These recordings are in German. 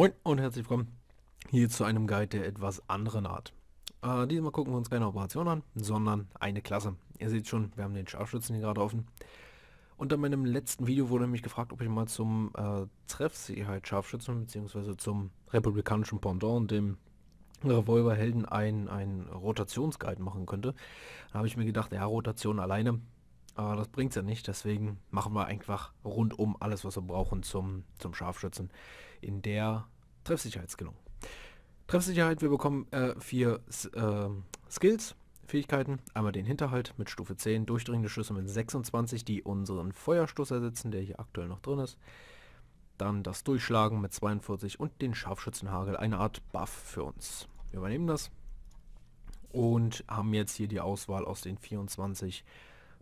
Moin und herzlich willkommen hier zu einem Guide der etwas anderen Art. Äh, diesmal gucken wir uns keine Operation an, sondern eine Klasse. Ihr seht schon, wir haben den Scharfschützen hier gerade offen. Unter meinem letzten Video wurde mich gefragt, ob ich mal zum äh, Treffsicherheit Scharfschützen bzw. zum republikanischen Pendant, dem Revolverhelden, ein, ein Rotationsguide machen könnte. Da habe ich mir gedacht, ja, Rotation alleine, aber das bringt es ja nicht, deswegen machen wir einfach rundum alles, was wir brauchen zum, zum Scharfschützen in der Treffsicherheit gelungen. Treffsicherheit, wir bekommen äh, vier äh, Skills, Fähigkeiten. Einmal den Hinterhalt mit Stufe 10, durchdringende Schüsse mit 26, die unseren Feuerstoß ersetzen, der hier aktuell noch drin ist. Dann das Durchschlagen mit 42 und den Scharfschützenhagel, eine Art Buff für uns. Wir übernehmen das und haben jetzt hier die Auswahl aus den 24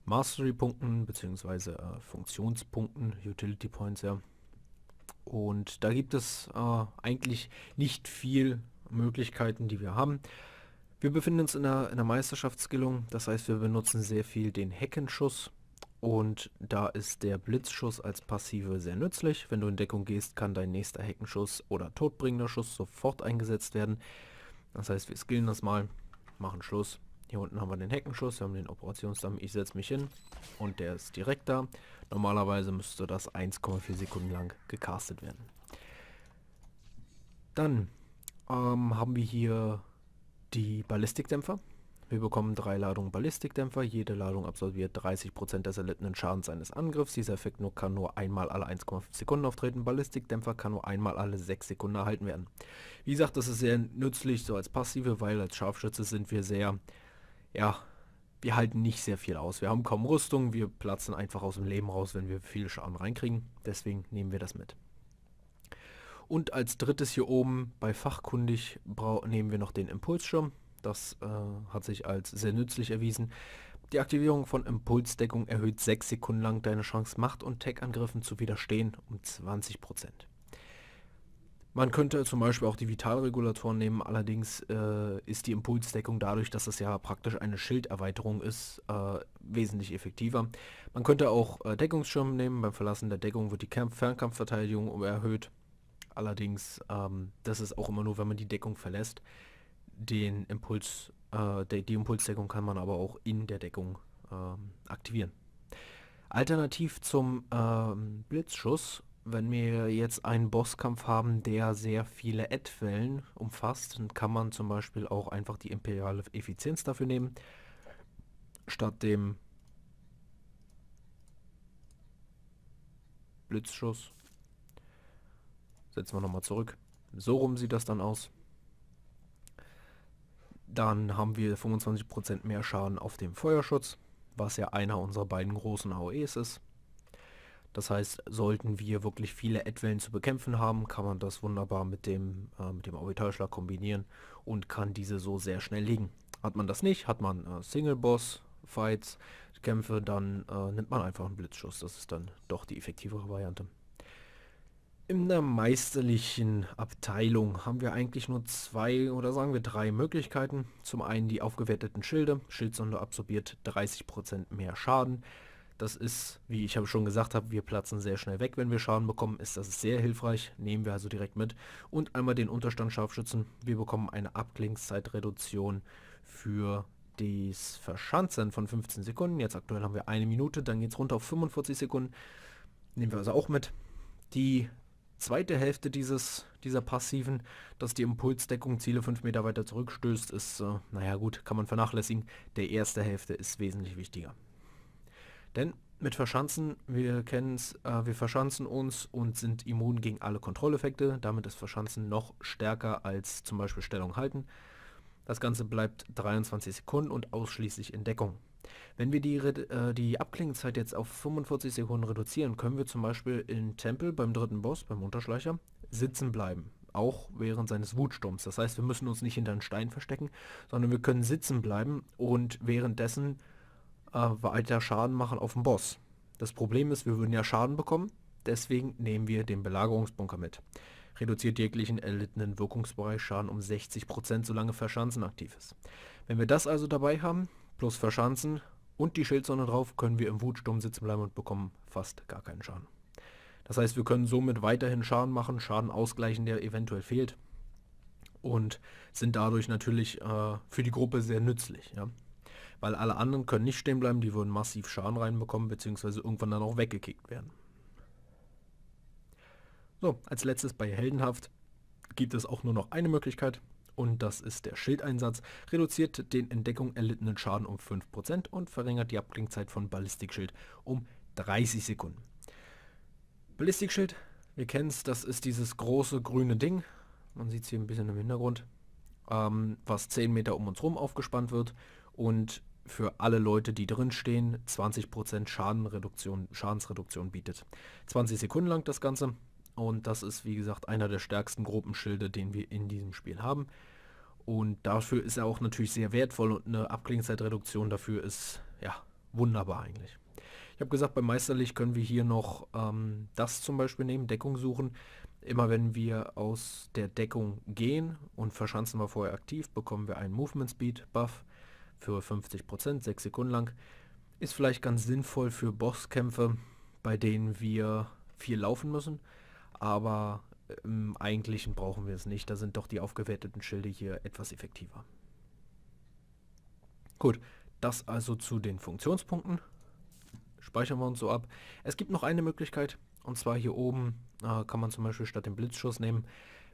Mastery-Punkten bzw. Äh, Funktionspunkten, Utility Points ja, und da gibt es äh, eigentlich nicht viel Möglichkeiten, die wir haben. Wir befinden uns in der, in einer Meisterschaftskillung, das heißt wir benutzen sehr viel den Heckenschuss und da ist der Blitzschuss als Passive sehr nützlich. Wenn du in Deckung gehst, kann dein nächster Heckenschuss oder todbringender Schuss sofort eingesetzt werden. Das heißt wir skillen das mal, machen Schluss hier unten haben wir den Heckenschuss, wir haben den Operationsdamm. Ich setze mich hin und der ist direkt da. Normalerweise müsste das 1,4 Sekunden lang gecastet werden. Dann ähm, haben wir hier die Ballistikdämpfer. Wir bekommen drei Ladungen Ballistikdämpfer. Jede Ladung absolviert 30% des erlittenen Schadens eines Angriffs. Dieser Effekt nur kann nur einmal alle 1,5 Sekunden auftreten. Ballistikdämpfer kann nur einmal alle 6 Sekunden erhalten werden. Wie gesagt, das ist sehr nützlich so als passive, weil als Scharfschütze sind wir sehr ja, wir halten nicht sehr viel aus. Wir haben kaum Rüstung, wir platzen einfach aus dem Leben raus, wenn wir viel Schaden reinkriegen. Deswegen nehmen wir das mit. Und als drittes hier oben bei Fachkundig nehmen wir noch den Impulsschirm. Das äh, hat sich als sehr nützlich erwiesen. Die Aktivierung von Impulsdeckung erhöht 6 Sekunden lang deine Chance, Macht- und Tech-Angriffen zu widerstehen um 20%. Man könnte zum Beispiel auch die Vitalregulatoren nehmen, allerdings äh, ist die Impulsdeckung dadurch, dass das ja praktisch eine Schilderweiterung ist, äh, wesentlich effektiver. Man könnte auch äh, Deckungsschirme nehmen, beim Verlassen der Deckung wird die Camp Fernkampfverteidigung erhöht. Allerdings, ähm, das ist auch immer nur, wenn man die Deckung verlässt. Den Impuls, äh, de die Impulsdeckung kann man aber auch in der Deckung ähm, aktivieren. Alternativ zum ähm, Blitzschuss wenn wir jetzt einen Bosskampf haben, der sehr viele Ad-Wellen umfasst, dann kann man zum Beispiel auch einfach die imperiale Effizienz dafür nehmen, statt dem Blitzschuss. Setzen wir nochmal zurück. So rum sieht das dann aus. Dann haben wir 25% mehr Schaden auf dem Feuerschutz, was ja einer unserer beiden großen AOEs ist. Das heißt, sollten wir wirklich viele Edwellen zu bekämpfen haben, kann man das wunderbar mit dem, äh, mit dem Orbitalschlag kombinieren und kann diese so sehr schnell legen. Hat man das nicht, hat man äh, Single-Boss-Fights, Kämpfe, dann äh, nimmt man einfach einen Blitzschuss. Das ist dann doch die effektivere Variante. In der meisterlichen Abteilung haben wir eigentlich nur zwei oder sagen wir drei Möglichkeiten. Zum einen die aufgewerteten Schilde. Schildsonde absorbiert 30% mehr Schaden. Das ist, wie ich schon gesagt habe, wir platzen sehr schnell weg, wenn wir Schaden bekommen, ist das sehr hilfreich, nehmen wir also direkt mit. Und einmal den Unterstand Scharfschützen, wir bekommen eine Abklingszeitreduktion für das Verschanzen von 15 Sekunden. Jetzt aktuell haben wir eine Minute, dann geht es runter auf 45 Sekunden. Nehmen wir also auch mit. Die zweite Hälfte dieses, dieser passiven, dass die Impulsdeckung Ziele 5 Meter weiter zurückstößt, ist, äh, naja gut, kann man vernachlässigen. Der erste Hälfte ist wesentlich wichtiger. Denn mit Verschanzen, wir kennen es, äh, wir verschanzen uns und sind immun gegen alle Kontrolleffekte. Damit ist Verschanzen noch stärker als zum Beispiel Stellung halten. Das Ganze bleibt 23 Sekunden und ausschließlich in Deckung. Wenn wir die, äh, die Abklingenzeit jetzt auf 45 Sekunden reduzieren, können wir zum Beispiel in Tempel beim dritten Boss, beim Unterschleicher, sitzen bleiben. Auch während seines Wutsturms. Das heißt, wir müssen uns nicht hinter einen Stein verstecken, sondern wir können sitzen bleiben und währenddessen äh, weiter halt Schaden machen auf dem Boss. Das Problem ist, wir würden ja Schaden bekommen, deswegen nehmen wir den Belagerungsbunker mit. Reduziert jeglichen erlittenen Wirkungsbereich Schaden um 60%, solange Verschanzen aktiv ist. Wenn wir das also dabei haben, plus Verschanzen und die Schildsonne drauf, können wir im Wutsturm sitzen bleiben und bekommen fast gar keinen Schaden. Das heißt, wir können somit weiterhin Schaden machen, Schaden ausgleichen, der eventuell fehlt und sind dadurch natürlich äh, für die Gruppe sehr nützlich. Ja? weil alle anderen können nicht stehen bleiben, die würden massiv Schaden reinbekommen, beziehungsweise irgendwann dann auch weggekickt werden. So, als letztes bei Heldenhaft gibt es auch nur noch eine Möglichkeit und das ist der Schildeinsatz, reduziert den Entdeckung erlittenen Schaden um 5% und verringert die Abklingzeit von Ballistikschild um 30 Sekunden. Ballistikschild, wir kennen es, das ist dieses große grüne Ding, man sieht es hier ein bisschen im Hintergrund, ähm, was 10 Meter um uns rum aufgespannt wird und für alle Leute, die drinstehen, 20% Schadenreduktion, Schadensreduktion bietet. 20 Sekunden lang das Ganze und das ist wie gesagt einer der stärksten Gruppenschilde, den wir in diesem Spiel haben. Und dafür ist er auch natürlich sehr wertvoll und eine Abklingzeitreduktion dafür ist ja wunderbar eigentlich. Ich habe gesagt, bei Meisterlich können wir hier noch ähm, das zum Beispiel nehmen, Deckung suchen. Immer wenn wir aus der Deckung gehen und verschanzen wir vorher aktiv, bekommen wir einen Movement Speed Buff für 50%, 6 Sekunden lang. Ist vielleicht ganz sinnvoll für Bosskämpfe, bei denen wir viel laufen müssen, aber im ähm, Eigentlichen brauchen wir es nicht. Da sind doch die aufgewerteten Schilde hier etwas effektiver. Gut, das also zu den Funktionspunkten. Speichern wir uns so ab. Es gibt noch eine Möglichkeit, und zwar hier oben äh, kann man zum Beispiel statt dem Blitzschuss nehmen.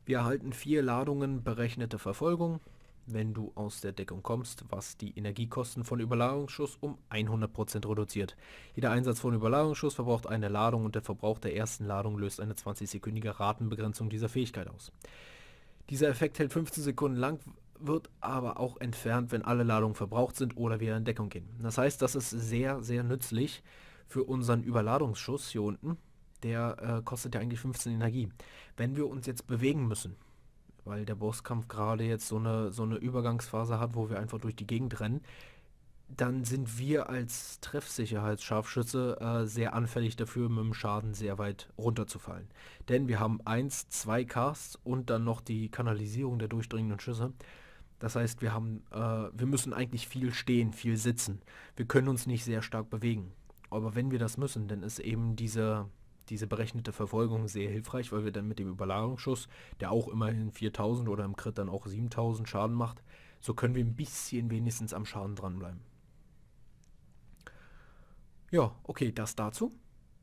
Wir erhalten vier Ladungen berechnete Verfolgung wenn du aus der Deckung kommst, was die Energiekosten von Überladungsschuss um 100% reduziert. Jeder Einsatz von Überladungsschuss verbraucht eine Ladung und der Verbrauch der ersten Ladung löst eine 20-sekündige Ratenbegrenzung dieser Fähigkeit aus. Dieser Effekt hält 15 Sekunden lang, wird aber auch entfernt, wenn alle Ladungen verbraucht sind oder wir in Deckung gehen. Das heißt, das ist sehr, sehr nützlich für unseren Überladungsschuss hier unten. Der äh, kostet ja eigentlich 15 Energie. Wenn wir uns jetzt bewegen müssen, weil der Bosskampf gerade jetzt so eine, so eine Übergangsphase hat, wo wir einfach durch die Gegend rennen, dann sind wir als Treffsicherheitsscharfschütze äh, sehr anfällig dafür, mit dem Schaden sehr weit runterzufallen. Denn wir haben 1, 2 Casts und dann noch die Kanalisierung der durchdringenden Schüsse. Das heißt, wir, haben, äh, wir müssen eigentlich viel stehen, viel sitzen. Wir können uns nicht sehr stark bewegen. Aber wenn wir das müssen, dann ist eben dieser diese berechnete Verfolgung sehr hilfreich, weil wir dann mit dem Überladungsschuss, der auch immerhin 4000 oder im Crit dann auch 7000 Schaden macht, so können wir ein bisschen wenigstens am Schaden dranbleiben. Ja, okay, das dazu.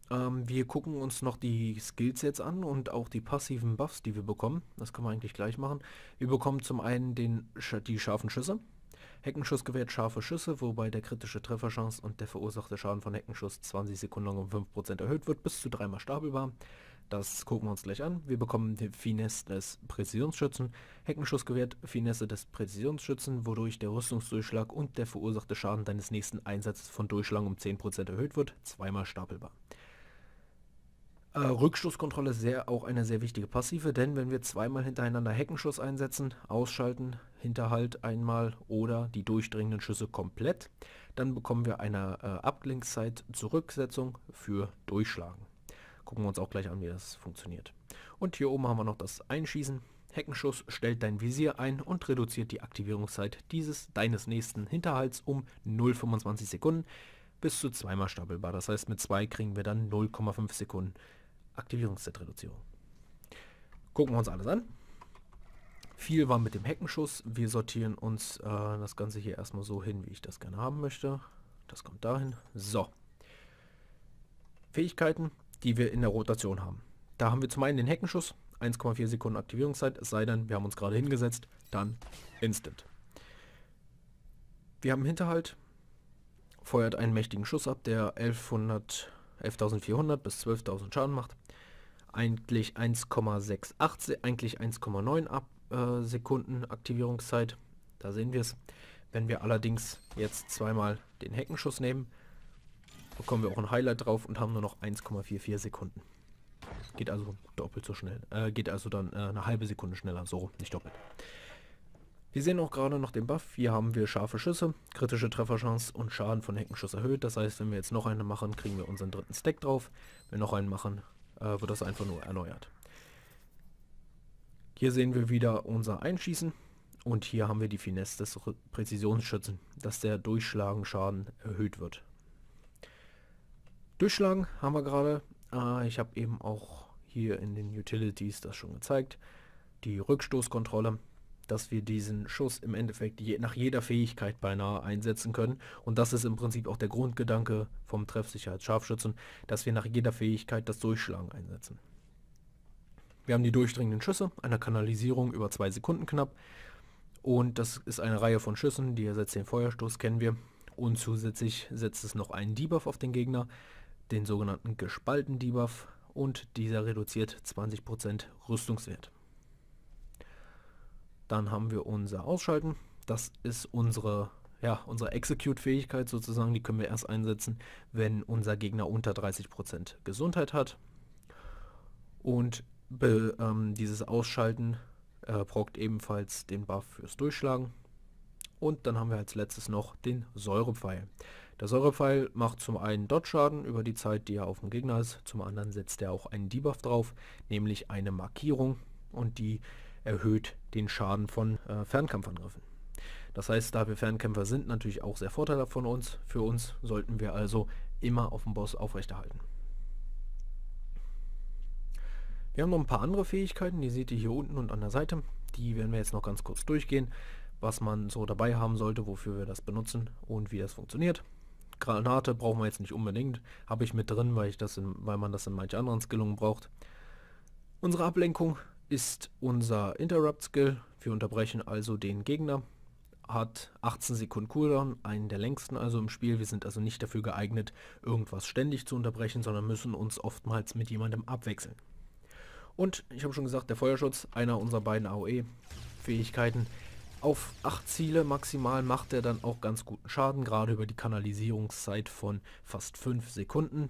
Ähm, wir gucken uns noch die Skills jetzt an und auch die passiven Buffs, die wir bekommen. Das können wir eigentlich gleich machen. Wir bekommen zum einen den, die scharfen Schüsse. Heckenschussgewehr scharfe Schüsse, wobei der kritische Trefferchance und der verursachte Schaden von Heckenschuss 20 Sekunden lang um 5% erhöht wird, bis zu dreimal stapelbar. Das gucken wir uns gleich an. Wir bekommen die Finesse des Präzisionsschützen, Heckenschussgewehr, Finesse des Präzisionsschützen, wodurch der Rüstungsdurchschlag und der verursachte Schaden deines nächsten Einsatzes von Durchschlag um 10% erhöht wird, zweimal stapelbar. Äh, Rückstoßkontrolle ist sehr, auch eine sehr wichtige Passive, denn wenn wir zweimal hintereinander Heckenschuss einsetzen, ausschalten, Hinterhalt einmal oder die durchdringenden Schüsse komplett, dann bekommen wir eine äh, Abgelenkzeit Zurücksetzung für Durchschlagen. Gucken wir uns auch gleich an, wie das funktioniert. Und hier oben haben wir noch das Einschießen. Heckenschuss stellt dein Visier ein und reduziert die Aktivierungszeit dieses deines nächsten Hinterhalts um 0,25 Sekunden bis zu zweimal stapelbar. Das heißt, mit zwei kriegen wir dann 0,5 Sekunden Aktivierungszeitreduzierung. Gucken wir uns alles an. Viel war mit dem Heckenschuss. Wir sortieren uns äh, das Ganze hier erstmal so hin, wie ich das gerne haben möchte. Das kommt dahin. So. Fähigkeiten, die wir in der Rotation haben. Da haben wir zum einen den Heckenschuss, 1,4 Sekunden Aktivierungszeit, es sei denn, wir haben uns gerade hingesetzt, dann Instant. Wir haben Hinterhalt, feuert einen mächtigen Schuss ab, der 1100, 11.400 bis 12.000 Schaden macht eigentlich 1,68, eigentlich 1,9 äh, Sekunden Aktivierungszeit. Da sehen wir es. Wenn wir allerdings jetzt zweimal den Heckenschuss nehmen, bekommen wir auch ein Highlight drauf und haben nur noch 1,44 Sekunden. Geht also doppelt so schnell. Äh, geht also dann äh, eine halbe Sekunde schneller. So, nicht doppelt. Wir sehen auch gerade noch den Buff. Hier haben wir scharfe Schüsse, kritische Trefferchance und Schaden von Heckenschuss erhöht. Das heißt, wenn wir jetzt noch eine machen, kriegen wir unseren dritten Stack drauf. Wenn wir noch einen machen, äh, wird das einfach nur erneuert. Hier sehen wir wieder unser Einschießen und hier haben wir die Finesse des Präzisionsschützen, dass der Durchschlagenschaden erhöht wird. Durchschlagen haben wir gerade. Äh, ich habe eben auch hier in den Utilities das schon gezeigt. Die Rückstoßkontrolle, dass wir diesen Schuss im Endeffekt je, nach jeder Fähigkeit beinahe einsetzen können. Und das ist im Prinzip auch der Grundgedanke vom Treffsicherheitsscharfschützen, dass wir nach jeder Fähigkeit das Durchschlagen einsetzen. Wir haben die durchdringenden Schüsse, einer Kanalisierung über zwei Sekunden knapp. Und das ist eine Reihe von Schüssen, die ersetzt den Feuerstoß, kennen wir. Und zusätzlich setzt es noch einen Debuff auf den Gegner, den sogenannten gespalten Debuff. Und dieser reduziert 20% Rüstungswert. Dann haben wir unser Ausschalten. Das ist unsere, ja, unsere Execute-Fähigkeit sozusagen. Die können wir erst einsetzen, wenn unser Gegner unter 30% Gesundheit hat. Und be, ähm, dieses Ausschalten äh, prockt ebenfalls den Buff fürs Durchschlagen. Und dann haben wir als letztes noch den Säurepfeil. Der Säurepfeil macht zum einen Dodge-Schaden über die Zeit, die er auf dem Gegner ist, zum anderen setzt er auch einen Debuff drauf, nämlich eine Markierung und die erhöht den Schaden von äh, Fernkampfangriffen. Das heißt, da wir Fernkämpfer sind, natürlich auch sehr vorteilhaft von uns. Für uns sollten wir also immer auf dem Boss aufrechterhalten. Wir haben noch ein paar andere Fähigkeiten, die seht ihr hier unten und an der Seite. Die werden wir jetzt noch ganz kurz durchgehen, was man so dabei haben sollte, wofür wir das benutzen und wie das funktioniert. Granate brauchen wir jetzt nicht unbedingt, habe ich mit drin, weil, ich das in, weil man das in manchen anderen Skillungen braucht. Unsere Ablenkung ist unser Interrupt Skill. Wir unterbrechen also den Gegner. Hat 18 Sekunden Cooldown, einen der längsten also im Spiel. Wir sind also nicht dafür geeignet, irgendwas ständig zu unterbrechen, sondern müssen uns oftmals mit jemandem abwechseln. Und ich habe schon gesagt, der Feuerschutz, einer unserer beiden AOE-Fähigkeiten. Auf 8 Ziele maximal macht er dann auch ganz guten Schaden, gerade über die Kanalisierungszeit von fast 5 Sekunden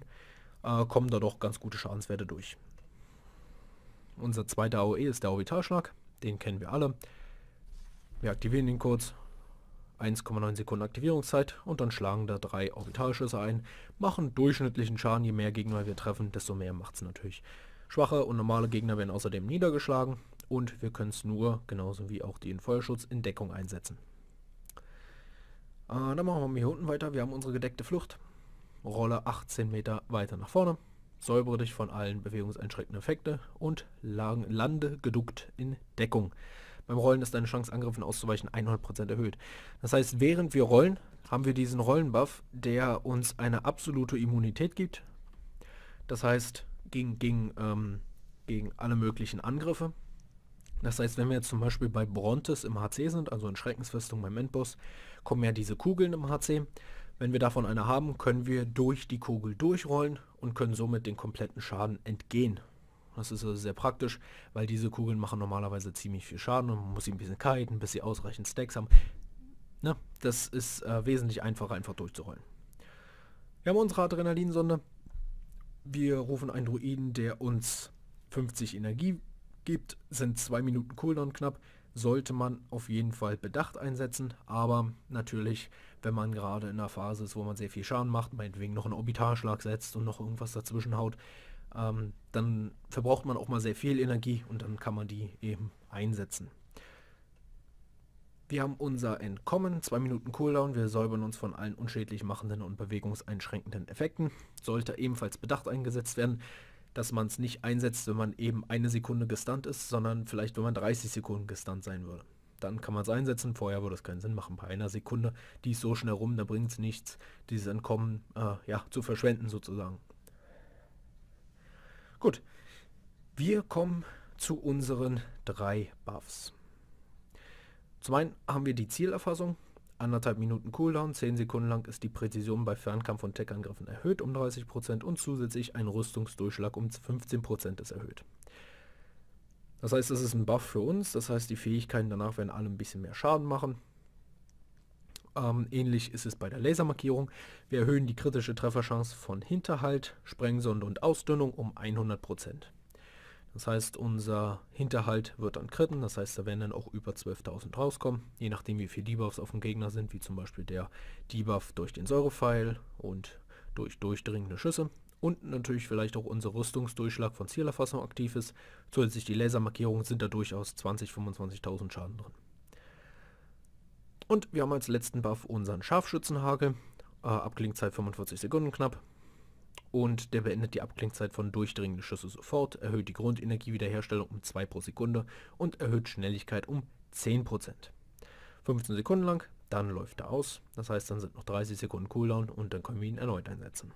äh, kommen da doch ganz gute Schadenswerte durch. Unser zweiter AOE ist der Orbitalschlag, den kennen wir alle. Wir aktivieren ihn kurz, 1,9 Sekunden Aktivierungszeit und dann schlagen da drei Orbitalschüsse ein, machen durchschnittlichen Schaden, je mehr Gegner wir treffen, desto mehr macht es natürlich. Schwache und normale Gegner werden außerdem niedergeschlagen und wir können es nur, genauso wie auch den Feuerschutz, in Deckung einsetzen. Äh, dann machen wir hier unten weiter, wir haben unsere gedeckte Flucht, Rolle 18 Meter weiter nach vorne säubere dich von allen bewegungseinschränkenden Effekten und lande geduckt in Deckung. Beim Rollen ist deine Chance, Angriffen auszuweichen, 100% erhöht. Das heißt, während wir rollen, haben wir diesen Rollenbuff, der uns eine absolute Immunität gibt. Das heißt, gegen, gegen, ähm, gegen alle möglichen Angriffe. Das heißt, wenn wir jetzt zum Beispiel bei Brontes im HC sind, also in Schreckensfestung beim Endboss, kommen ja diese Kugeln im HC. Wenn wir davon eine haben, können wir durch die Kugel durchrollen und können somit den kompletten Schaden entgehen. Das ist also sehr praktisch, weil diese Kugeln machen normalerweise ziemlich viel Schaden und man muss sie ein bisschen kiten, bis sie ausreichend Stacks haben. Ne? Das ist äh, wesentlich einfacher, einfach durchzurollen. Wir haben unsere Adrenalinsonde. Wir rufen einen Druiden, der uns 50 Energie gibt. Sind zwei Minuten Cooldown knapp. Sollte man auf jeden Fall bedacht einsetzen, aber natürlich wenn man gerade in einer Phase ist, wo man sehr viel Schaden macht, meinetwegen noch einen Orbitalschlag setzt und noch irgendwas dazwischen haut, ähm, dann verbraucht man auch mal sehr viel Energie und dann kann man die eben einsetzen. Wir haben unser Entkommen, 2 Minuten Cooldown, wir säubern uns von allen unschädlich machenden und bewegungseinschränkenden Effekten. Sollte ebenfalls Bedacht eingesetzt werden, dass man es nicht einsetzt, wenn man eben eine Sekunde gestunt ist, sondern vielleicht, wenn man 30 Sekunden gestunt sein würde dann kann man es einsetzen. Vorher würde es keinen Sinn machen. Bei einer Sekunde, die ist so schnell rum, da bringt es nichts, dieses Entkommen äh, ja, zu verschwenden sozusagen. Gut, wir kommen zu unseren drei Buffs. Zum einen haben wir die Zielerfassung, anderthalb Minuten Cooldown, 10 Sekunden lang ist die Präzision bei Fernkampf- und Tech-Angriffen erhöht um 30% und zusätzlich ein Rüstungsdurchschlag um 15% ist erhöht. Das heißt, das ist ein Buff für uns. Das heißt, die Fähigkeiten danach werden alle ein bisschen mehr Schaden machen. Ähm, ähnlich ist es bei der Lasermarkierung. Wir erhöhen die kritische Trefferchance von Hinterhalt, Sprengsonde und Ausdünnung um 100%. Das heißt, unser Hinterhalt wird dann kritten, das heißt, da werden dann auch über 12.000 rauskommen, je nachdem wie viele Debuffs auf dem Gegner sind, wie zum Beispiel der Debuff durch den Säurepfeil und durch durchdringende Schüsse und natürlich vielleicht auch unser Rüstungsdurchschlag von Zielerfassung aktiv ist. Zusätzlich die Lasermarkierungen sind da durchaus 20.000, 25.000 Schaden drin. Und wir haben als letzten Buff unseren Scharfschützenhagel, äh, Abklingzeit 45 Sekunden knapp. Und der beendet die Abklingzeit von durchdringenden Schüsse sofort, erhöht die Grundenergiewiederherstellung um 2 pro Sekunde und erhöht Schnelligkeit um 10%. 15 Sekunden lang, dann läuft er aus. Das heißt, dann sind noch 30 Sekunden Cooldown und dann können wir ihn erneut einsetzen.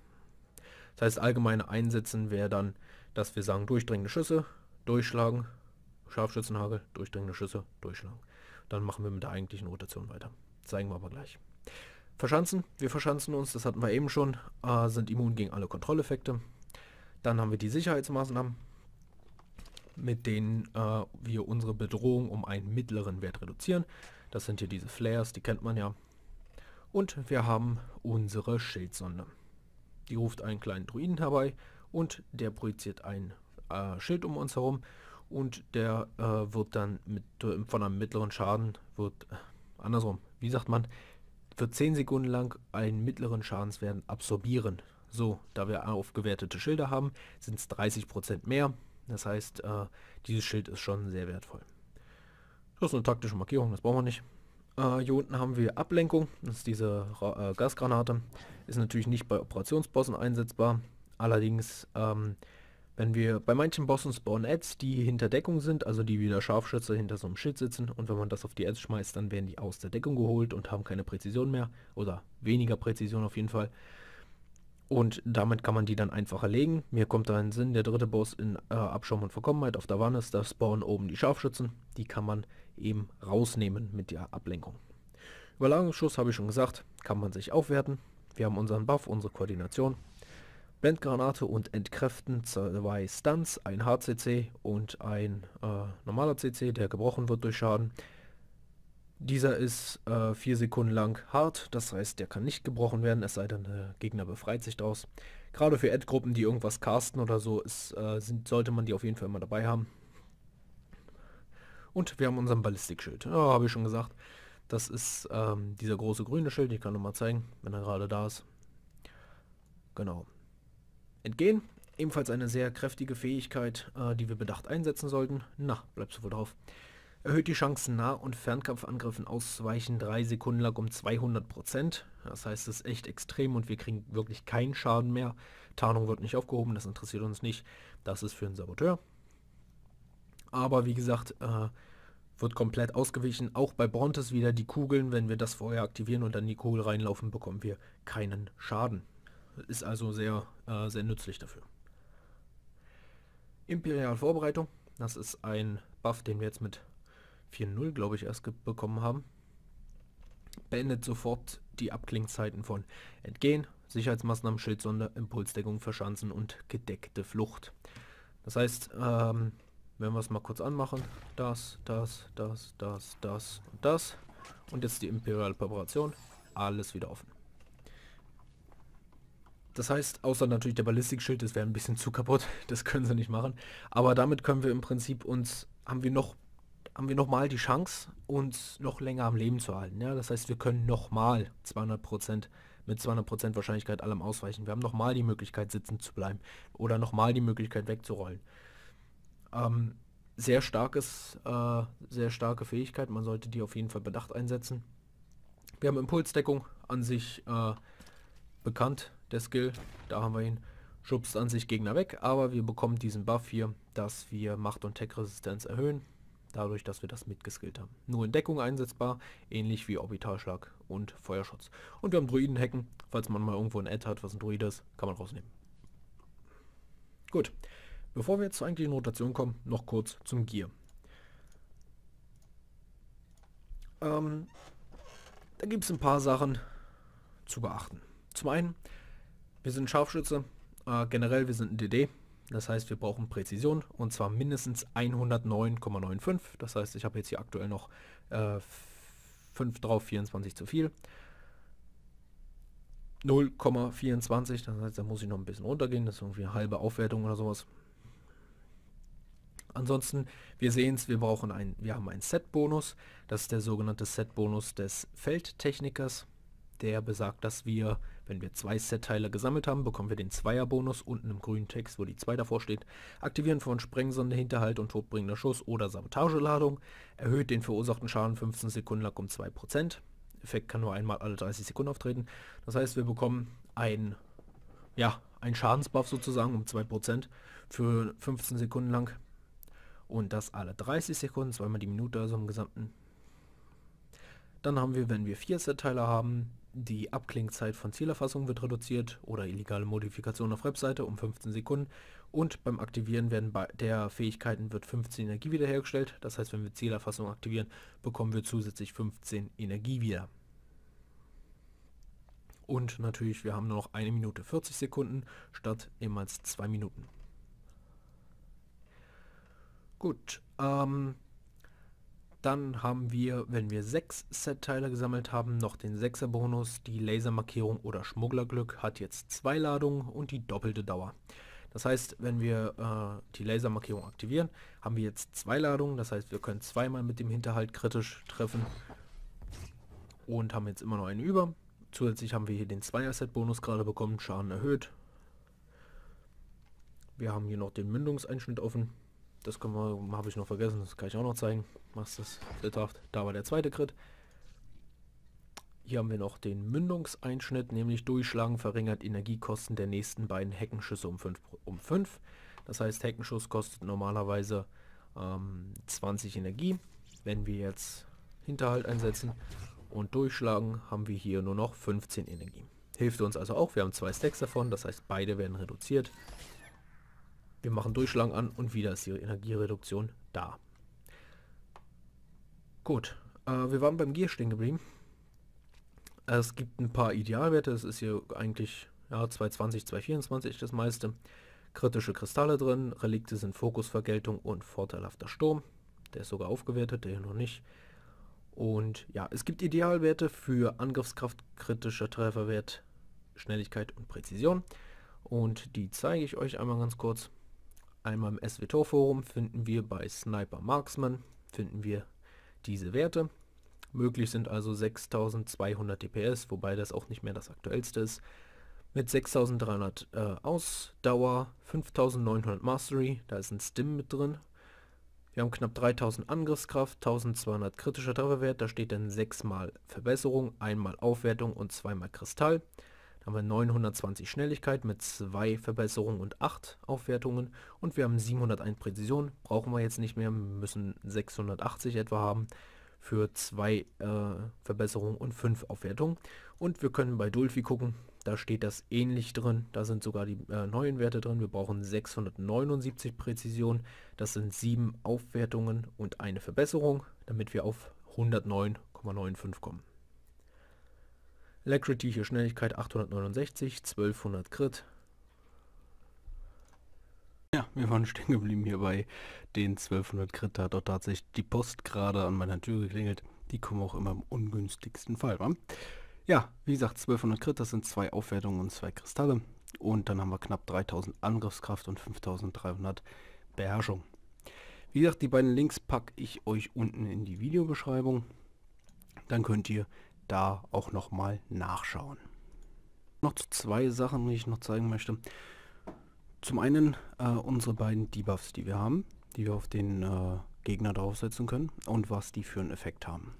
Das heißt, allgemeine Einsätzen wäre dann, dass wir sagen, durchdringende Schüsse, durchschlagen, Scharfschützenhagel, durchdringende Schüsse, durchschlagen. Dann machen wir mit der eigentlichen Rotation weiter. Zeigen wir aber gleich. Verschanzen, wir verschanzen uns, das hatten wir eben schon, äh, sind immun gegen alle Kontrolleffekte. Dann haben wir die Sicherheitsmaßnahmen, mit denen äh, wir unsere Bedrohung um einen mittleren Wert reduzieren. Das sind hier diese Flares, die kennt man ja. Und wir haben unsere Schildsonde. Die ruft einen kleinen Druiden herbei und der projiziert ein äh, Schild um uns herum und der äh, wird dann mit, äh, von einem mittleren Schaden, wird äh, andersrum, wie sagt man, für 10 Sekunden lang einen mittleren Schadenswert absorbieren. So, da wir aufgewertete Schilder haben, sind es 30% mehr. Das heißt, äh, dieses Schild ist schon sehr wertvoll. Das ist eine taktische Markierung, das brauchen wir nicht. Äh, hier unten haben wir Ablenkung, das ist diese Ra äh, Gasgranate. Ist natürlich nicht bei Operationsbossen einsetzbar. Allerdings, ähm, wenn wir bei manchen Bossen spawnen Ads, die hinter Deckung sind, also die wie der Scharfschütze hinter so einem Schild sitzen und wenn man das auf die Ads schmeißt, dann werden die aus der Deckung geholt und haben keine Präzision mehr oder weniger Präzision auf jeden Fall. Und damit kann man die dann einfach erlegen. Mir kommt da ein Sinn, der dritte Boss in äh, Abschaum und Verkommenheit auf der Wanne ist, da spawnen oben die Scharfschützen. Die kann man eben rausnehmen mit der Ablenkung. Überlagungsschuss habe ich schon gesagt, kann man sich aufwerten. Wir haben unseren Buff, unsere Koordination. Blendgranate und Entkräften, zwei Stunts, ein HCC und ein äh, normaler CC, der gebrochen wird durch Schaden. Dieser ist 4 äh, Sekunden lang hart, das heißt, der kann nicht gebrochen werden, es sei denn, der Gegner befreit sich daraus. Gerade für Ad-Gruppen, die irgendwas casten oder so, ist, äh, sind, sollte man die auf jeden Fall immer dabei haben. Und wir haben unseren Ballistikschild. Ja, habe ich schon gesagt. Das ist ähm, dieser große grüne Schild, ich kann nochmal zeigen, wenn er gerade da ist. Genau. Entgehen, ebenfalls eine sehr kräftige Fähigkeit, äh, die wir bedacht einsetzen sollten. Na, bleibst du wohl drauf. Erhöht die Chancen nah- und Fernkampfangriffen auszuweichen, drei Sekunden lang um 200%. Das heißt, es ist echt extrem und wir kriegen wirklich keinen Schaden mehr. Tarnung wird nicht aufgehoben, das interessiert uns nicht. Das ist für einen Saboteur. Aber wie gesagt, äh, wird komplett ausgewichen. Auch bei Brontes wieder die Kugeln, wenn wir das vorher aktivieren und dann die Kugel reinlaufen, bekommen wir keinen Schaden. Ist also sehr, äh, sehr nützlich dafür. Imperial Vorbereitung, das ist ein Buff, den wir jetzt mit 4.0, glaube ich, erst bekommen haben, beendet sofort die Abklingzeiten von Entgehen, Sicherheitsmaßnahmen, Schildsonder, Impulsdeckung, Verschanzen und gedeckte Flucht. Das heißt, ähm, wenn wir es mal kurz anmachen, das, das, das, das, das und das und jetzt die Imperial Präparation, alles wieder offen. Das heißt, außer natürlich der Ballistikschild, das wäre ein bisschen zu kaputt, das können sie nicht machen. Aber damit können wir im Prinzip uns, haben wir noch haben wir nochmal die Chance, uns noch länger am Leben zu halten. Ja? Das heißt, wir können nochmal 200 Prozent mit 200% Wahrscheinlichkeit allem ausweichen. Wir haben nochmal die Möglichkeit, sitzen zu bleiben oder nochmal die Möglichkeit, wegzurollen. Ähm, sehr starkes, äh, sehr starke Fähigkeit, man sollte die auf jeden Fall bedacht einsetzen. Wir haben Impulsdeckung an sich äh, bekannt, der Skill, da haben wir ihn, schubst an sich Gegner weg, aber wir bekommen diesen Buff hier, dass wir Macht und Tech-Resistenz erhöhen dadurch, dass wir das mitgeskillt haben. Nur in Deckung einsetzbar, ähnlich wie Orbitalschlag und Feuerschutz. Und wir haben Druidenhecken, falls man mal irgendwo ein Ad hat, was ein Druid ist, kann man rausnehmen. Gut, bevor wir jetzt zur eigentlichen Rotation kommen, noch kurz zum Gear. Ähm, da gibt es ein paar Sachen zu beachten. Zum einen, wir sind Scharfschütze, äh, generell wir sind ein DD, das heißt, wir brauchen Präzision und zwar mindestens 109,95. Das heißt, ich habe jetzt hier aktuell noch äh, 5 drauf, 24 zu viel. 0,24, das heißt, da muss ich noch ein bisschen runtergehen, das ist irgendwie eine halbe Aufwertung oder sowas. Ansonsten, wir sehen es, wir brauchen ein, wir haben einen Set-Bonus, das ist der sogenannte Set-Bonus des Feldtechnikers, der besagt, dass wir wenn wir zwei Set-Teile gesammelt haben, bekommen wir den Zweier-Bonus unten im grünen Text, wo die 2 davor steht. Aktivieren von Sprengsonde, Hinterhalt und todbringender Schuss oder Sabotageladung. Erhöht den verursachten Schaden 15 Sekunden lang um 2%. Effekt kann nur einmal alle 30 Sekunden auftreten. Das heißt, wir bekommen ein, ja, ein Schadensbuff sozusagen um 2% für 15 Sekunden lang. Und das alle 30 Sekunden, zweimal die Minute, also im gesamten. Dann haben wir, wenn wir vier Set-Teile haben, die Abklingzeit von Zielerfassung wird reduziert oder illegale Modifikation auf Webseite um 15 Sekunden und beim Aktivieren werden der Fähigkeiten wird 15 Energie wiederhergestellt. Das heißt, wenn wir Zielerfassung aktivieren, bekommen wir zusätzlich 15 Energie wieder. Und natürlich, wir haben nur noch 1 Minute 40 Sekunden statt ehemals 2 Minuten. Gut, ähm, dann haben wir, wenn wir sechs Set-Teile gesammelt haben, noch den 6er Bonus. Die Lasermarkierung oder Schmugglerglück hat jetzt zwei Ladungen und die doppelte Dauer. Das heißt, wenn wir äh, die Lasermarkierung aktivieren, haben wir jetzt zwei Ladungen. Das heißt, wir können zweimal mit dem Hinterhalt kritisch treffen und haben jetzt immer noch einen über. Zusätzlich haben wir hier den 2er-Set-Bonus gerade bekommen, Schaden erhöht. Wir haben hier noch den Mündungseinschnitt offen. Das kann man, habe ich noch vergessen, das kann ich auch noch zeigen. Machst das bildhaft. Da war der zweite Crit. Hier haben wir noch den Mündungseinschnitt, nämlich Durchschlagen verringert Energiekosten der nächsten beiden Heckenschüsse um 5. Um 5. Das heißt, Heckenschuss kostet normalerweise ähm, 20 Energie. Wenn wir jetzt Hinterhalt einsetzen und durchschlagen, haben wir hier nur noch 15 Energie. Hilft uns also auch, wir haben zwei Stacks davon, das heißt beide werden reduziert. Wir machen Durchschlag an und wieder ist die Energiereduktion da. Gut, äh, wir waren beim Gier stehen geblieben. Es gibt ein paar Idealwerte. Es ist hier eigentlich ja, 220, 224 das meiste. Kritische Kristalle drin, Relikte sind Fokusvergeltung und vorteilhafter Sturm. Der ist sogar aufgewertet, der hier noch nicht. Und ja, es gibt Idealwerte für Angriffskraft, kritischer Trefferwert, Schnelligkeit und Präzision. Und die zeige ich euch einmal ganz kurz. Einmal im SWTOR-Forum finden wir bei Sniper Marksman finden wir diese Werte. Möglich sind also 6200 DPS, wobei das auch nicht mehr das aktuellste ist. Mit 6300 äh, Ausdauer, 5900 Mastery, da ist ein Stim mit drin. Wir haben knapp 3000 Angriffskraft, 1200 kritischer Trefferwert, da steht dann 6 mal Verbesserung, 1 mal Aufwertung und 2 mal Kristall haben wir 920 Schnelligkeit mit zwei Verbesserungen und acht Aufwertungen und wir haben 701 Präzision, brauchen wir jetzt nicht mehr, müssen 680 etwa haben für zwei äh, Verbesserungen und fünf Aufwertungen. Und wir können bei Dulfi gucken, da steht das ähnlich drin, da sind sogar die äh, neuen Werte drin. Wir brauchen 679 Präzision, das sind sieben Aufwertungen und eine Verbesserung, damit wir auf 109,95 kommen. Alacrity hier Schnelligkeit 869, 1200 Crit. Ja, wir waren stehen geblieben hier bei den 1200 Crit. Da hat doch tatsächlich die Post gerade an meiner Tür geklingelt. Die kommen auch immer im ungünstigsten Fall. Wa? Ja, wie gesagt, 1200 Crit, das sind zwei Aufwertungen und zwei Kristalle. Und dann haben wir knapp 3000 Angriffskraft und 5300 Beherrschung. Wie gesagt, die beiden Links packe ich euch unten in die Videobeschreibung. Dann könnt ihr da auch nochmal nachschauen. Noch zwei Sachen, die ich noch zeigen möchte. Zum einen äh, unsere beiden Debuffs, die wir haben, die wir auf den äh, Gegner draufsetzen können und was die für einen Effekt haben.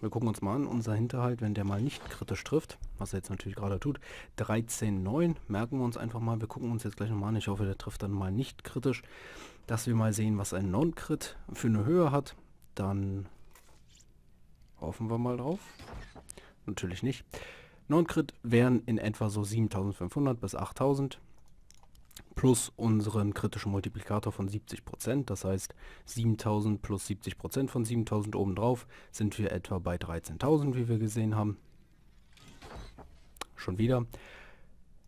Wir gucken uns mal an, unser Hinterhalt, wenn der mal nicht kritisch trifft, was er jetzt natürlich gerade tut, 13,9, merken wir uns einfach mal, wir gucken uns jetzt gleich nochmal an, ich hoffe, der trifft dann mal nicht kritisch, dass wir mal sehen, was ein Non-Crit für eine Höhe hat, dann hoffen wir mal drauf natürlich nicht. Non-Crit wären in etwa so 7500 bis 8000 plus unseren kritischen Multiplikator von 70%, das heißt 7000 plus 70% von 7000 obendrauf sind wir etwa bei 13.000, wie wir gesehen haben. Schon wieder.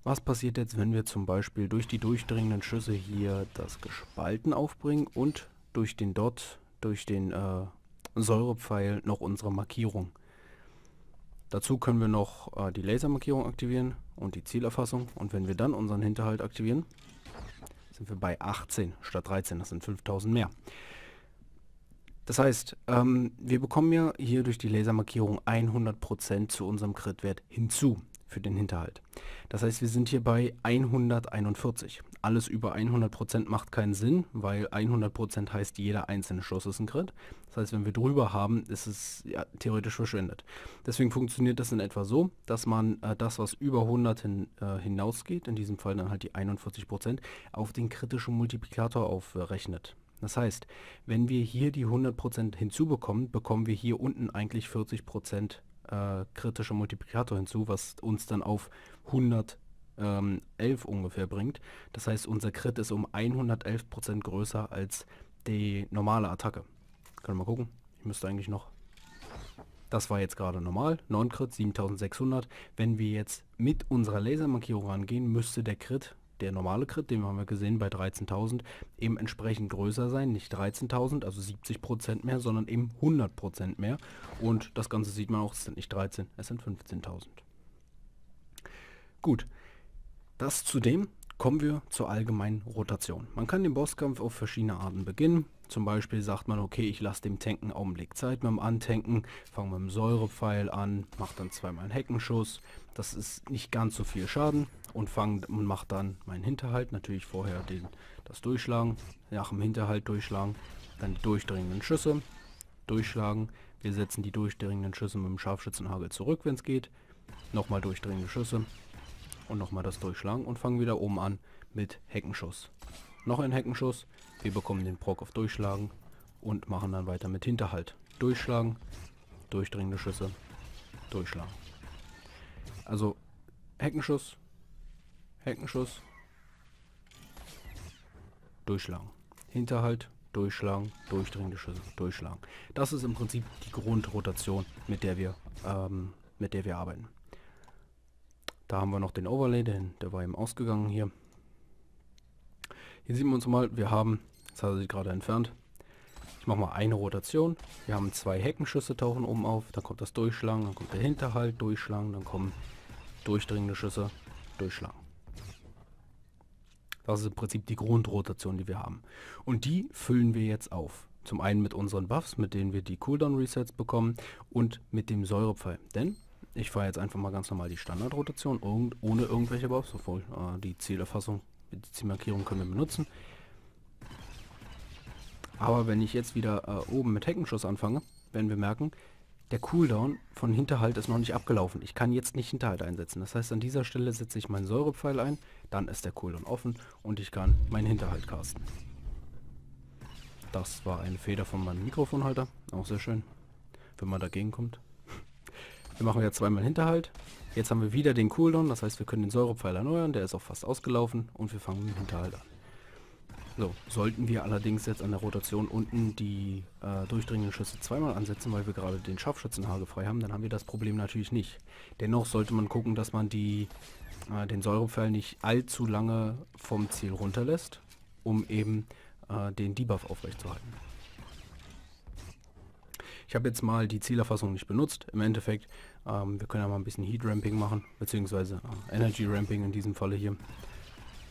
Was passiert jetzt, wenn wir zum Beispiel durch die durchdringenden Schüsse hier das Gespalten aufbringen und durch den Dot, durch den äh, Säurepfeil noch unsere Markierung? Dazu können wir noch äh, die Lasermarkierung aktivieren und die Zielerfassung. Und wenn wir dann unseren Hinterhalt aktivieren, sind wir bei 18 statt 13. Das sind 5000 mehr. Das heißt, ähm, wir bekommen ja hier durch die Lasermarkierung 100% zu unserem Kritwert hinzu für den Hinterhalt. Das heißt, wir sind hier bei 141 alles über 100% macht keinen Sinn, weil 100% heißt, jeder einzelne Schuss ist ein Crit. Das heißt, wenn wir drüber haben, ist es ja, theoretisch verschwendet. Deswegen funktioniert das in etwa so, dass man äh, das, was über 100 hin, äh, hinausgeht, in diesem Fall dann halt die 41%, auf den kritischen Multiplikator aufrechnet. Das heißt, wenn wir hier die 100% hinzubekommen, bekommen wir hier unten eigentlich 40% äh, kritischer Multiplikator hinzu, was uns dann auf 100 ähm, 11 ungefähr bringt. Das heißt, unser Crit ist um 111% größer als die normale Attacke. Können wir mal gucken. Ich müsste eigentlich noch... Das war jetzt gerade normal. 9 crit 7600. Wenn wir jetzt mit unserer Lasermarkierung rangehen, müsste der Crit, der normale Crit, den haben wir gesehen bei 13.000, eben entsprechend größer sein. Nicht 13.000, also 70% mehr, sondern eben 100% mehr. Und das Ganze sieht man auch, es sind nicht 13, es sind 15.000. Gut, das zudem kommen wir zur allgemeinen Rotation. Man kann den Bosskampf auf verschiedene Arten beginnen. Zum Beispiel sagt man, okay, ich lasse dem Tanken einen Augenblick Zeit beim Antanken, fange mit dem Säurepfeil an, mache dann zweimal einen Heckenschuss, das ist nicht ganz so viel Schaden und fang, und mache dann meinen Hinterhalt, natürlich vorher den, das Durchschlagen, nach dem Hinterhalt durchschlagen, dann die durchdringenden Schüsse, durchschlagen, wir setzen die durchdringenden Schüsse mit dem Scharfschützenhagel zurück, wenn es geht, nochmal durchdringende Schüsse, und nochmal das durchschlagen und fangen wieder oben an mit Heckenschuss. Noch ein Heckenschuss, wir bekommen den Proc auf durchschlagen und machen dann weiter mit Hinterhalt. Durchschlagen, durchdringende Schüsse, durchschlagen. Also Heckenschuss, Heckenschuss, durchschlagen. Hinterhalt, durchschlagen, durchdringende Schüsse, durchschlagen. Das ist im Prinzip die Grundrotation, mit der wir, ähm, mit der wir arbeiten. Da haben wir noch den Overlay, denn der war eben ausgegangen hier. Hier sieht man uns mal, wir haben, das hat er sich gerade entfernt, ich mache mal eine Rotation. Wir haben zwei Heckenschüsse tauchen oben auf, dann kommt das Durchschlagen, dann kommt der Hinterhalt, Durchschlagen, dann kommen durchdringende Schüsse, Durchschlagen. Das ist im Prinzip die Grundrotation, die wir haben. Und die füllen wir jetzt auf. Zum einen mit unseren Buffs, mit denen wir die Cooldown-Resets bekommen und mit dem Säurepfeil. Denn ich fahre jetzt einfach mal ganz normal die Standardrotation und ohne irgendwelche Bobs, obwohl äh, die Zielerfassung, die Zielmarkierung können wir benutzen. Aber wenn ich jetzt wieder äh, oben mit Heckenschuss anfange, werden wir merken, der Cooldown von Hinterhalt ist noch nicht abgelaufen. Ich kann jetzt nicht Hinterhalt einsetzen. Das heißt, an dieser Stelle setze ich meinen Säurepfeil ein, dann ist der Cooldown offen und ich kann meinen Hinterhalt casten. Das war eine Feder von meinem Mikrofonhalter. Auch sehr schön, wenn man dagegen kommt. Wir machen ja zweimal Hinterhalt. Jetzt haben wir wieder den Cooldown, das heißt wir können den Säurepfeil erneuern, der ist auch fast ausgelaufen und wir fangen mit Hinterhalt an. So, sollten wir allerdings jetzt an der Rotation unten die äh, durchdringenden Schüsse zweimal ansetzen, weil wir gerade den Scharfschützenhage frei haben, dann haben wir das Problem natürlich nicht. Dennoch sollte man gucken, dass man die, äh, den Säurepfeil nicht allzu lange vom Ziel runterlässt, um eben äh, den Debuff aufrechtzuerhalten. Ich habe jetzt mal die Zielerfassung nicht benutzt. Im Endeffekt, ähm, wir können ja mal ein bisschen Heat Ramping machen, beziehungsweise äh, Energy Ramping in diesem Falle hier.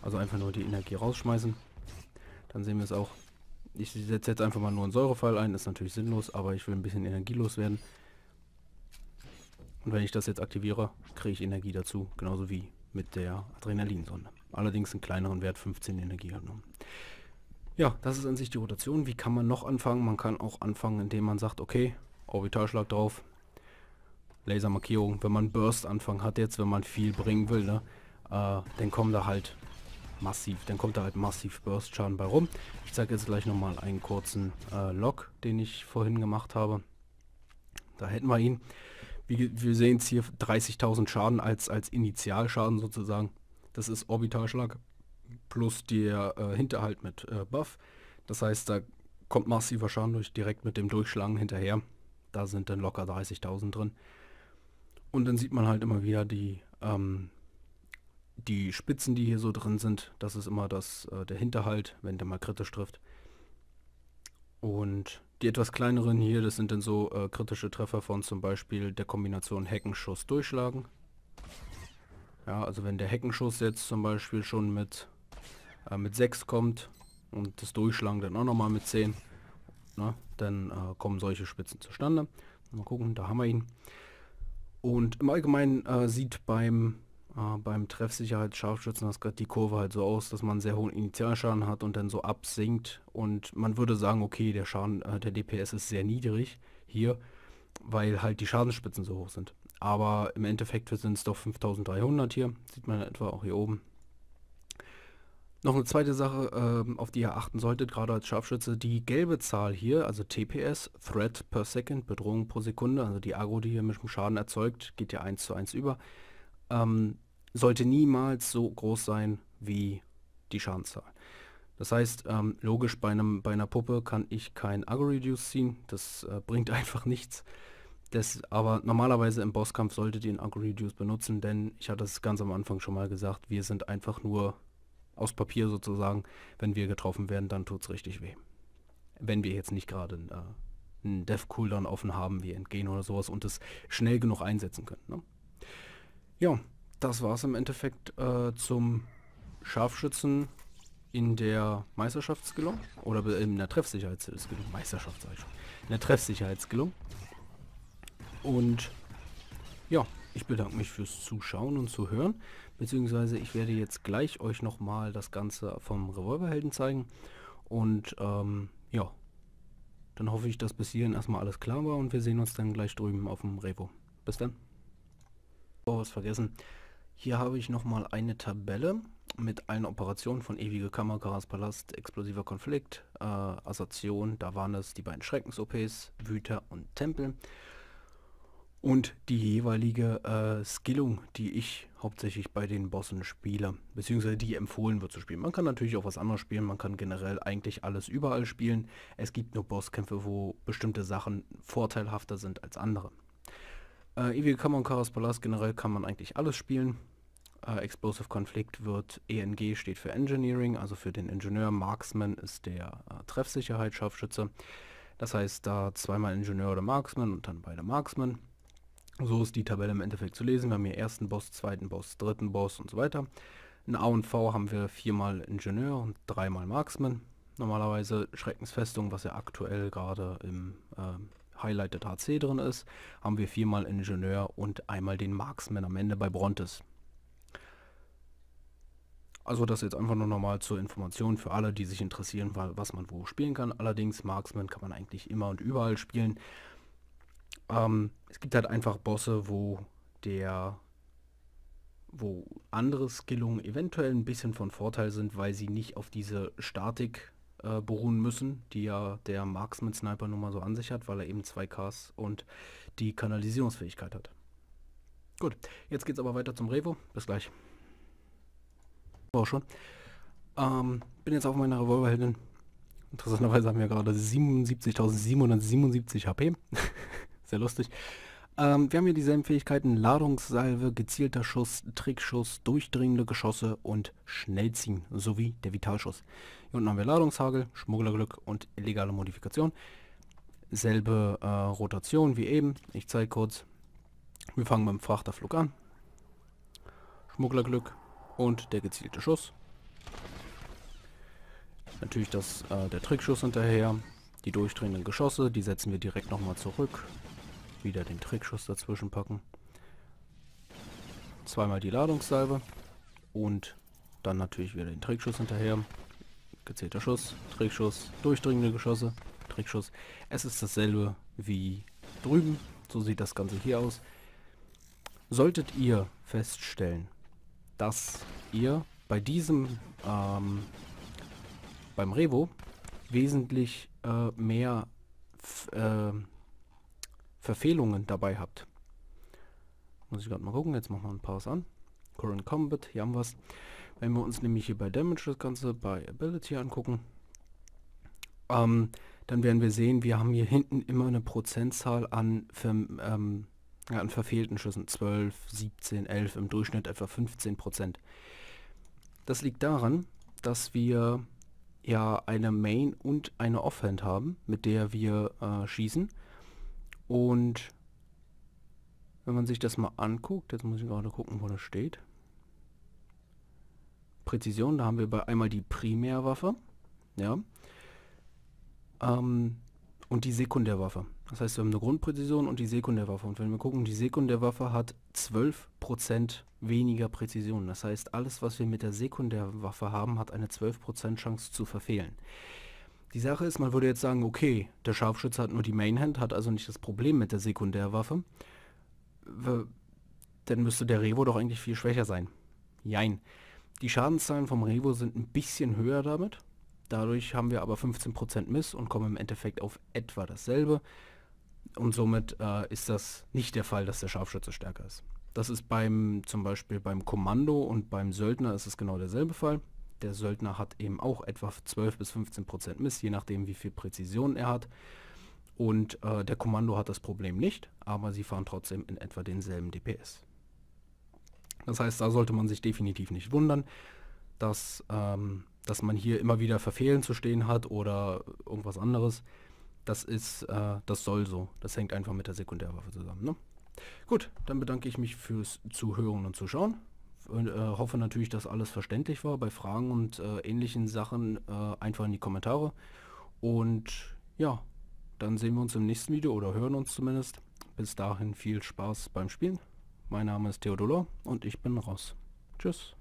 Also einfach nur die Energie rausschmeißen. Dann sehen wir es auch. Ich setze jetzt einfach mal nur einen Säurefall ein, ist natürlich sinnlos, aber ich will ein bisschen energielos werden. Und wenn ich das jetzt aktiviere, kriege ich Energie dazu, genauso wie mit der Adrenalinsonde. Allerdings einen kleineren Wert, 15 Energie genommen. Halt ja, das ist an sich die Rotation. Wie kann man noch anfangen? Man kann auch anfangen, indem man sagt, okay, Orbitalschlag drauf, Lasermarkierung. Wenn man Burst-Anfang hat jetzt, wenn man viel bringen will, ne, äh, dann kommen da halt massiv, dann kommt da halt massiv Burst-Schaden bei rum. Ich zeige jetzt gleich nochmal einen kurzen äh, Log, den ich vorhin gemacht habe. Da hätten wir ihn. Wie, wir sehen es hier 30.000 Schaden als, als Initialschaden sozusagen. Das ist Orbitalschlag plus der äh, Hinterhalt mit äh, Buff. Das heißt, da kommt massiver Schaden durch direkt mit dem Durchschlagen hinterher. Da sind dann locker 30.000 drin. Und dann sieht man halt immer wieder die, ähm, die Spitzen, die hier so drin sind. Das ist immer das, äh, der Hinterhalt, wenn der mal kritisch trifft. Und die etwas kleineren hier, das sind dann so äh, kritische Treffer von zum Beispiel der Kombination Heckenschuss durchschlagen. Ja, also wenn der Heckenschuss jetzt zum Beispiel schon mit äh, mit 6 kommt und das Durchschlagen dann auch nochmal mit 10, ne, dann äh, kommen solche Spitzen zustande. Mal gucken, da haben wir ihn. Und im Allgemeinen äh, sieht beim, äh, beim Treffsicherheitsscharfschützen das gerade die Kurve halt so aus, dass man sehr hohen Initialschaden hat und dann so absinkt. Und man würde sagen, okay, der Schaden, äh, der DPS ist sehr niedrig hier, weil halt die Schadensspitzen so hoch sind. Aber im Endeffekt sind es doch 5300 hier, sieht man etwa auch hier oben. Noch eine zweite Sache, ähm, auf die ihr achten solltet, gerade als Scharfschütze, die gelbe Zahl hier, also TPS, Threat per Second, Bedrohung pro Sekunde, also die Agro, die hier mit dem Schaden erzeugt, geht ja 1 zu 1 über, ähm, sollte niemals so groß sein wie die Schadenzahl. Das heißt, ähm, logisch, bei, einem, bei einer Puppe kann ich kein Agro-Reduce ziehen, das äh, bringt einfach nichts. Das, aber normalerweise im Bosskampf solltet ihr einen Agro-Reduce benutzen, denn ich hatte es ganz am Anfang schon mal gesagt, wir sind einfach nur aus Papier sozusagen, wenn wir getroffen werden, dann tut es richtig weh. Wenn wir jetzt nicht gerade einen, äh, einen Dev-Cooldown offen haben, wir entgehen oder sowas und es schnell genug einsetzen können. Ne? Ja, das war es im Endeffekt äh, zum Scharfschützen in der Meisterschaftsgelung oder in der Treffsicherheitsskillung, Meisterschaft sag ich schon, in der Treffsicherheitsskillung. Und ja, ich bedanke mich fürs Zuschauen und Zuhören. Beziehungsweise ich werde jetzt gleich euch nochmal das Ganze vom Revolverhelden zeigen. Und ähm, ja, dann hoffe ich, dass bis hierhin erstmal alles klar war und wir sehen uns dann gleich drüben auf dem Revo. Bis dann. Oh, was vergessen. Hier habe ich nochmal eine Tabelle mit allen Operationen von Ewige Kammer, Karas Palast, Explosiver Konflikt, äh, Assertion, da waren es die beiden Schreckens-OPs, Wüter und Tempel und die jeweilige äh, Skillung, die ich hauptsächlich bei den Bossen spiele, beziehungsweise die empfohlen wird zu spielen. Man kann natürlich auch was anderes spielen, man kann generell eigentlich alles überall spielen. Es gibt nur Bosskämpfe, wo bestimmte Sachen vorteilhafter sind als andere. Äh, Evil Common und Karas Palast generell kann man eigentlich alles spielen. Äh, Explosive Conflict wird ENG steht für Engineering, also für den Ingenieur. Marksman ist der äh, Treffsicherheit Scharfschütze. Das heißt da zweimal Ingenieur oder Marksman und dann beide Marksman. So ist die Tabelle im Endeffekt zu lesen. Wir haben hier ersten Boss, zweiten Boss, dritten Boss und so weiter. In A und V haben wir viermal Ingenieur und dreimal Marksman. Normalerweise Schreckensfestung, was ja aktuell gerade im äh, Highlight der HC drin ist, haben wir viermal Ingenieur und einmal den Marksman am Ende bei Brontes. Also das jetzt einfach nur nochmal zur Information für alle, die sich interessieren, was man wo spielen kann. Allerdings Marksman kann man eigentlich immer und überall spielen. Ähm, es gibt halt einfach Bosse, wo der wo andere Skillungen eventuell ein bisschen von Vorteil sind, weil sie nicht auf diese Statik äh, beruhen müssen, die ja der Marksman Sniper nun mal so an sich hat, weil er eben zwei Ks und die Kanalisierungsfähigkeit hat. Gut, jetzt geht's aber weiter zum Revo. Bis gleich. War schon. Ähm, bin jetzt auf meiner Revolverheldin. Interessanterweise haben wir gerade 77.777 HP. Sehr lustig. Ähm, wir haben hier dieselben Fähigkeiten, Ladungssalve, gezielter Schuss, Trickschuss, durchdringende Geschosse und Schnellziehen, sowie der Vitalschuss. Hier unten haben wir Ladungshagel, Schmugglerglück und illegale Modifikation. Selbe äh, Rotation wie eben. Ich zeige kurz. Wir fangen beim Frachterflug an. Schmugglerglück und der gezielte Schuss. Natürlich das, äh, der Trickschuss hinterher. Die durchdringenden Geschosse, die setzen wir direkt nochmal zurück. Wieder den Trickschuss dazwischen packen. Zweimal die Ladungssalbe. Und dann natürlich wieder den Trickschuss hinterher. Gezählter Schuss, Trickschuss, durchdringende Geschosse, Trickschuss. Es ist dasselbe wie drüben. So sieht das Ganze hier aus. Solltet ihr feststellen, dass ihr bei diesem, ähm, beim Revo, wesentlich äh, mehr äh, Verfehlungen dabei habt. Muss ich gerade mal gucken, jetzt machen wir ein paar an. Current Combat, hier haben wir es. Wenn wir uns nämlich hier bei Damage das Ganze bei Ability angucken, ähm, dann werden wir sehen, wir haben hier hinten immer eine Prozentzahl an, ähm, an verfehlten Schüssen. 12, 17, 11, im Durchschnitt etwa 15 Prozent. Das liegt daran, dass wir ja eine Main und eine Offhand haben, mit der wir äh, schießen. Und wenn man sich das mal anguckt, jetzt muss ich gerade gucken, wo das steht. Präzision, da haben wir bei einmal die Primärwaffe, ja, ähm, und die Sekundärwaffe. Das heißt, wir haben eine Grundpräzision und die Sekundärwaffe. Und wenn wir gucken, die Sekundärwaffe hat 12% weniger Präzision. Das heißt, alles, was wir mit der Sekundärwaffe haben, hat eine 12% Chance zu verfehlen. Die Sache ist, man würde jetzt sagen, okay, der Scharfschütze hat nur die Mainhand, hat also nicht das Problem mit der Sekundärwaffe. Dann müsste der Revo doch eigentlich viel schwächer sein. Jein. Die Schadenszahlen vom Revo sind ein bisschen höher damit. Dadurch haben wir aber 15% Miss und kommen im Endeffekt auf etwa dasselbe. Und somit äh, ist das nicht der Fall, dass der Scharfschütze stärker ist. Das ist beim zum Beispiel beim Kommando und beim Söldner ist es genau derselbe Fall der Söldner hat eben auch etwa 12 bis 15 Prozent Miss, je nachdem wie viel Präzision er hat. Und äh, der Kommando hat das Problem nicht, aber sie fahren trotzdem in etwa denselben DPS. Das heißt, da sollte man sich definitiv nicht wundern, dass, ähm, dass man hier immer wieder Verfehlen zu stehen hat oder irgendwas anderes. Das ist, äh, das soll so. Das hängt einfach mit der Sekundärwaffe zusammen. Ne? Gut, dann bedanke ich mich fürs Zuhören und Zuschauen und, äh, hoffe natürlich, dass alles verständlich war. Bei Fragen und äh, ähnlichen Sachen äh, einfach in die Kommentare. Und ja, dann sehen wir uns im nächsten Video oder hören uns zumindest. Bis dahin viel Spaß beim Spielen. Mein Name ist Theodolor und ich bin raus. Tschüss.